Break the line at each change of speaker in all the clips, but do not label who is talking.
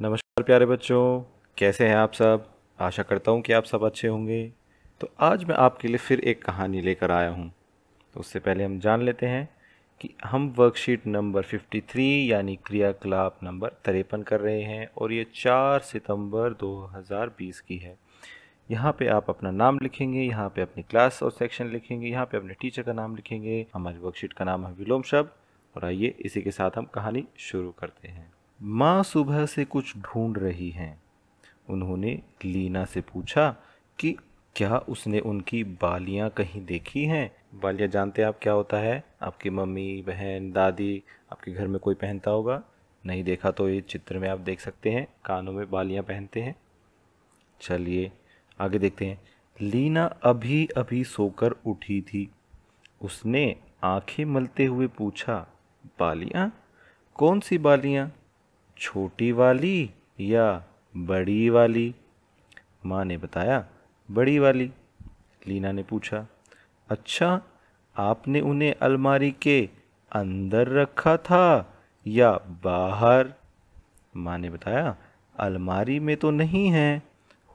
नमस्कार प्यारे बच्चों कैसे हैं आप सब आशा करता हूँ कि आप सब अच्छे होंगे तो आज मैं आपके लिए फिर एक कहानी लेकर आया हूँ तो उससे पहले हम जान लेते हैं कि हम वर्कशीट नंबर 53 यानी क्रियाकलाप नंबर तिरपन कर रहे हैं और ये 4 सितंबर 2020 की है यहाँ पे आप अपना नाम लिखेंगे यहाँ पे अपनी क्लास और सेक्शन लिखेंगे यहाँ पे अपने टीचर का नाम लिखेंगे हमारी वर्कशीट का नाम है विलोम शब्द और आइए इसी के साथ हम कहानी शुरू करते हैं माँ सुबह से कुछ ढूंढ रही हैं उन्होंने लीना से पूछा कि क्या उसने उनकी बालियाँ कहीं देखी हैं बालियाँ जानते आप क्या होता है आपकी मम्मी बहन दादी आपके घर में कोई पहनता होगा नहीं देखा तो ये चित्र में आप देख सकते हैं कानों में बालियाँ पहनते हैं चलिए आगे देखते हैं लीना अभी अभी सोकर उठी थी उसने आंखें मलते हुए पूछा बालियाँ कौन सी बालियाँ छोटी वाली या बड़ी वाली माँ ने बताया बड़ी वाली लीना ने पूछा अच्छा आपने उन्हें अलमारी के अंदर रखा था या बाहर माँ ने बताया अलमारी में तो नहीं है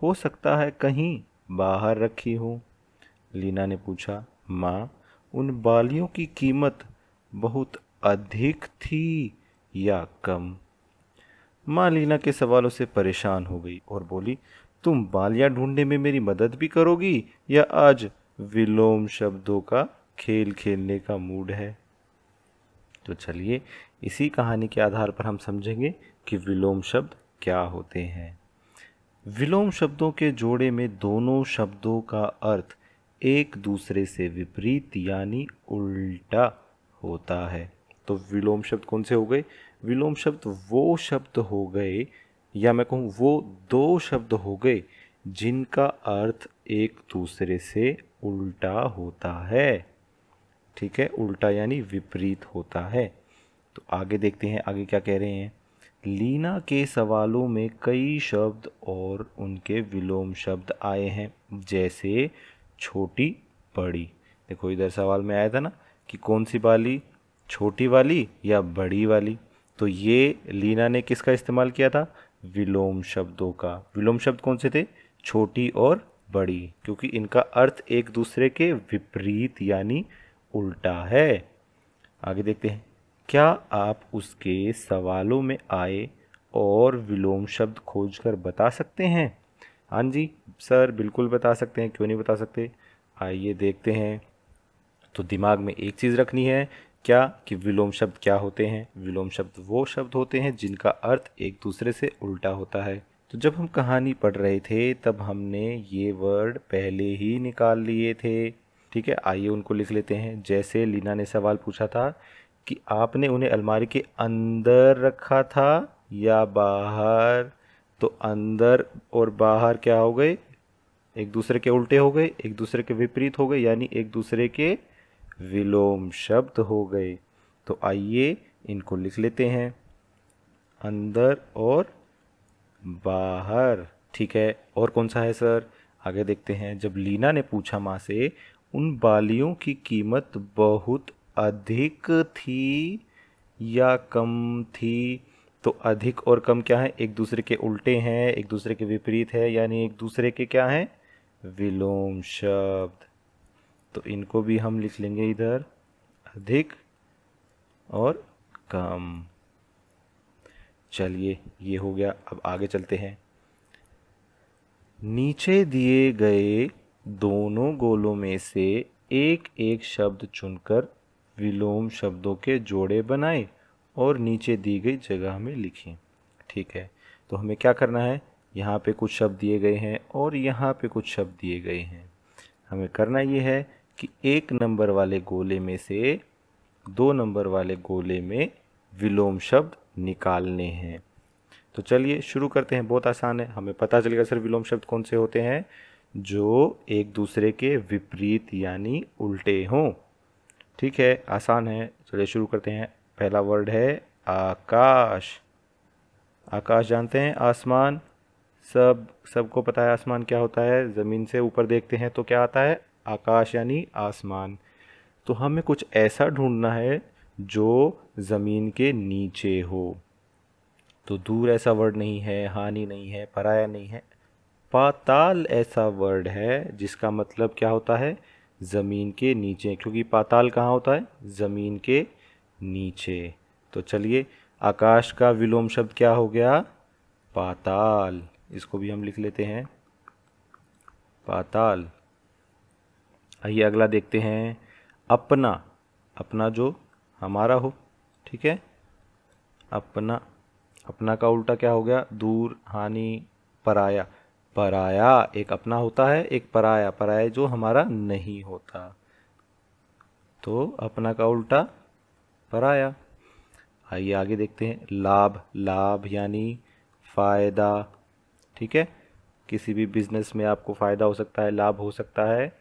हो सकता है कहीं बाहर रखी हो लीना ने पूछा माँ उन बालियों की कीमत बहुत अधिक थी या कम माँ लीना के सवालों से परेशान हो गई और बोली तुम बालियाँ ढूंढने में मेरी मदद भी करोगी या आज विलोम शब्दों का खेल खेलने का मूड है तो चलिए इसी कहानी के आधार पर हम समझेंगे कि विलोम शब्द क्या होते हैं विलोम शब्दों के जोड़े में दोनों शब्दों का अर्थ एक दूसरे से विपरीत यानी उल्टा होता है तो विलोम शब्द कौन से हो गए विलोम शब्द वो शब्द हो गए या मैं कहूँ वो दो शब्द हो गए जिनका अर्थ एक दूसरे से उल्टा होता है ठीक है उल्टा यानी विपरीत होता है तो आगे देखते हैं आगे क्या कह रहे हैं लीना के सवालों में कई शब्द और उनके विलोम शब्द आए हैं जैसे छोटी बड़ी देखो इधर सवाल में आया था ना कि कौन सी वाली छोटी वाली या बड़ी वाली तो ये लीना ने किसका इस्तेमाल किया था विलोम शब्दों का विलोम शब्द कौन से थे छोटी और बड़ी क्योंकि इनका अर्थ एक दूसरे के विपरीत यानी उल्टा है आगे देखते हैं क्या आप उसके सवालों में आए और विलोम शब्द खोज कर बता सकते हैं हाँ जी सर बिल्कुल बता सकते हैं क्यों नहीं बता सकते आइए देखते हैं तो दिमाग में एक चीज़ रखनी है क्या कि विलोम शब्द क्या होते हैं विलोम शब्द वो शब्द होते हैं जिनका अर्थ एक दूसरे से उल्टा होता है तो जब हम कहानी पढ़ रहे थे तब हमने ये वर्ड पहले ही निकाल लिए थे ठीक है आइए उनको लिख लेते हैं जैसे लीना ने सवाल पूछा था कि आपने उन्हें अलमारी के अंदर रखा था या बाहर तो अंदर और बाहर क्या हो गए एक दूसरे के उल्टे हो गए एक दूसरे के विपरीत हो गए यानी एक दूसरे के विलोम शब्द हो गए तो आइए इनको लिख लेते हैं अंदर और बाहर ठीक है और कौन सा है सर आगे देखते हैं जब लीना ने पूछा माँ से उन बालियों की कीमत बहुत अधिक थी या कम थी तो अधिक और कम क्या है एक दूसरे के उल्टे हैं एक दूसरे के विपरीत है यानी एक दूसरे के क्या हैं विलोम शब्द तो इनको भी हम लिख लेंगे इधर अधिक और कम चलिए ये हो गया अब आगे चलते हैं नीचे दिए गए दोनों गोलों में से एक एक शब्द चुनकर विलोम शब्दों के जोड़े बनाए और नीचे दी गई जगह में लिखें ठीक है तो हमें क्या करना है यहाँ पे कुछ शब्द दिए गए हैं और यहाँ पे कुछ शब्द दिए गए हैं हमें करना ये है कि एक नंबर वाले गोले में से दो नंबर वाले गोले में विलोम शब्द निकालने हैं तो चलिए शुरू करते हैं बहुत आसान है हमें पता चलेगा सर विलोम शब्द कौन से होते हैं जो एक दूसरे के विपरीत यानी उल्टे हों ठीक है आसान है चलिए शुरू करते हैं पहला वर्ड है आकाश आकाश जानते हैं आसमान सब सबको पता है आसमान क्या होता है ज़मीन से ऊपर देखते हैं तो क्या आता है आकाश यानी आसमान तो हमें कुछ ऐसा ढूंढना है जो ज़मीन के नीचे हो तो दूर ऐसा वर्ड नहीं है हानि नहीं है पराया नहीं है पाताल ऐसा वर्ड है जिसका मतलब क्या होता है ज़मीन के नीचे क्योंकि पाताल कहाँ होता है ज़मीन के नीचे तो चलिए आकाश का विलोम शब्द क्या हो गया पाताल इसको भी हम लिख लेते हैं पाताल आइए अगला देखते हैं अपना अपना जो हमारा हो ठीक है अपना अपना का उल्टा क्या हो गया दूर हानि पराया पराया एक अपना होता है एक पराया पराया जो हमारा नहीं होता तो अपना का उल्टा पराया आइए आगे देखते हैं लाभ लाभ यानी फ़ायदा ठीक है किसी भी बिजनेस में आपको फ़ायदा हो सकता है लाभ हो सकता है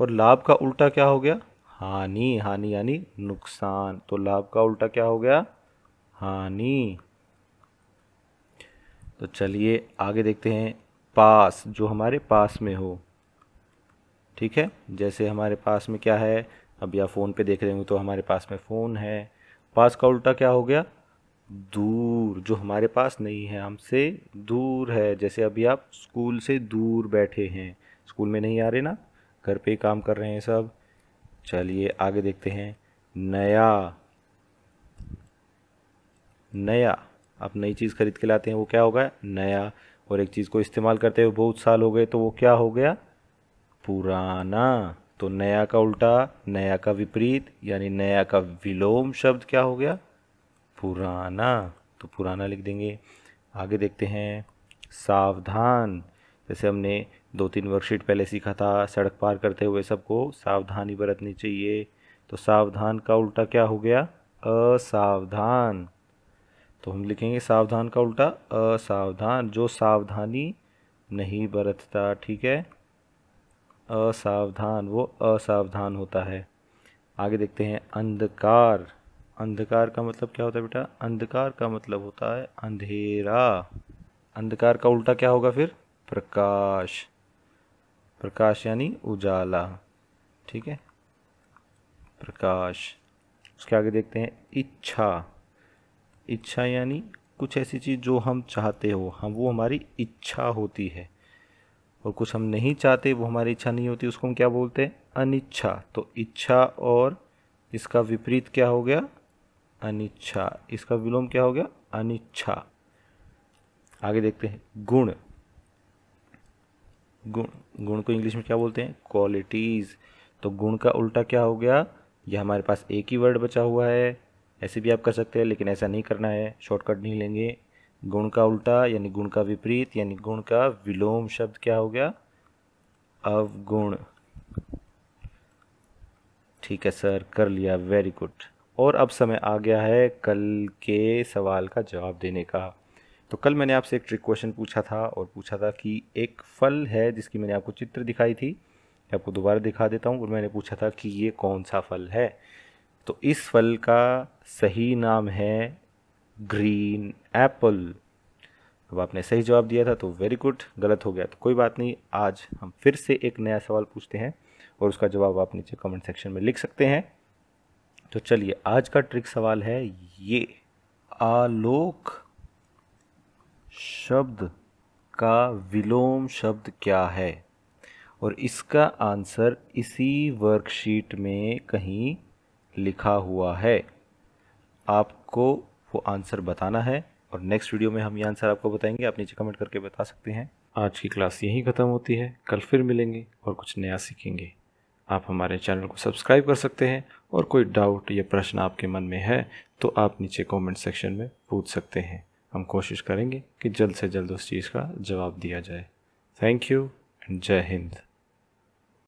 और लाभ का उल्टा क्या हो गया हानि हानि यानी नुकसान तो लाभ का उल्टा क्या हो गया हानि तो चलिए आगे देखते हैं पास जो हमारे पास में हो ठीक है जैसे हमारे पास में क्या है अब या फ़ोन पे देख रहे हो तो हमारे पास में फ़ोन है पास का उल्टा क्या हो गया दूर जो हमारे पास नहीं है हमसे दूर है जैसे अभी आप स्कूल से दूर बैठे हैं स्कूल में नहीं आ रहे ना घर पे काम कर रहे हैं सब चलिए आगे देखते हैं नया नया आप नई चीज़ खरीद के लाते हैं वो क्या होगा नया और एक चीज़ को इस्तेमाल करते हुए बहुत साल हो गए तो वो क्या हो गया पुराना तो नया का उल्टा नया का विपरीत यानी नया का विलोम शब्द क्या हो गया पुराना तो पुराना लिख देंगे आगे देखते हैं सावधान जैसे हमने दो तीन वर्कशीट पहले सीखा था सड़क पार करते हुए सबको सावधानी बरतनी चाहिए तो सावधान का उल्टा क्या हो गया असावधान तो हम लिखेंगे सावधान का उल्टा असावधान जो सावधानी नहीं बरतता ठीक है असावधान वो असावधान होता है आगे देखते हैं अंधकार अंधकार का मतलब क्या होता है बेटा अंधकार का मतलब होता है अंधेरा अंधकार का उल्टा क्या होगा फिर प्रकाश प्रकाश यानी उजाला ठीक है प्रकाश उसके आगे देखते हैं इच्छा इच्छा यानी कुछ ऐसी चीज़ जो हम चाहते हो हम वो हमारी इच्छा होती है और कुछ हम नहीं चाहते वो हमारी इच्छा नहीं होती उसको हम क्या बोलते हैं अनिच्छा तो इच्छा और इसका विपरीत क्या हो गया अनिच्छा इसका विलोम क्या हो गया अनिच्छा आगे देखते हैं गुण गुण गुण को इंग्लिश में क्या बोलते हैं क्वालिटीज़ तो गुण का उल्टा क्या हो गया यह हमारे पास एक ही वर्ड बचा हुआ है ऐसे भी आप कर सकते हैं लेकिन ऐसा नहीं करना है शॉर्टकट नहीं लेंगे गुण का उल्टा यानी गुण का विपरीत यानी गुण का विलोम शब्द क्या हो गया अवगुण ठीक है सर कर लिया वेरी गुड और अब समय आ गया है कल के सवाल का जवाब देने का तो कल मैंने आपसे एक ट्रिक क्वेश्चन पूछा था और पूछा था कि एक फल है जिसकी मैंने आपको चित्र दिखाई थी मैं आपको दोबारा दिखा देता हूँ और मैंने पूछा था कि ये कौन सा फल है तो इस फल का सही नाम है ग्रीन एप्पल अब आपने सही जवाब दिया था तो वेरी गुड गलत हो गया तो कोई बात नहीं आज हम फिर से एक नया सवाल पूछते हैं और उसका जवाब आप नीचे कमेंट सेक्शन में लिख सकते हैं तो चलिए आज का ट्रिक सवाल है ये आलोक शब्द का विलोम शब्द क्या है और इसका आंसर इसी वर्कशीट में कहीं लिखा हुआ है आपको वो आंसर बताना है और नेक्स्ट वीडियो में हम ये आंसर आपको बताएंगे आप नीचे कमेंट करके बता सकते हैं आज की क्लास यहीं ख़त्म होती है कल फिर मिलेंगे और कुछ नया सीखेंगे आप हमारे चैनल को सब्सक्राइब कर सकते हैं और कोई डाउट या प्रश्न आपके मन में है तो आप नीचे कमेंट सेक्शन में पूछ सकते हैं हम कोशिश करेंगे कि जल्द से जल्द उस चीज़ का जवाब दिया जाए थैंक यू एंड जय हिंद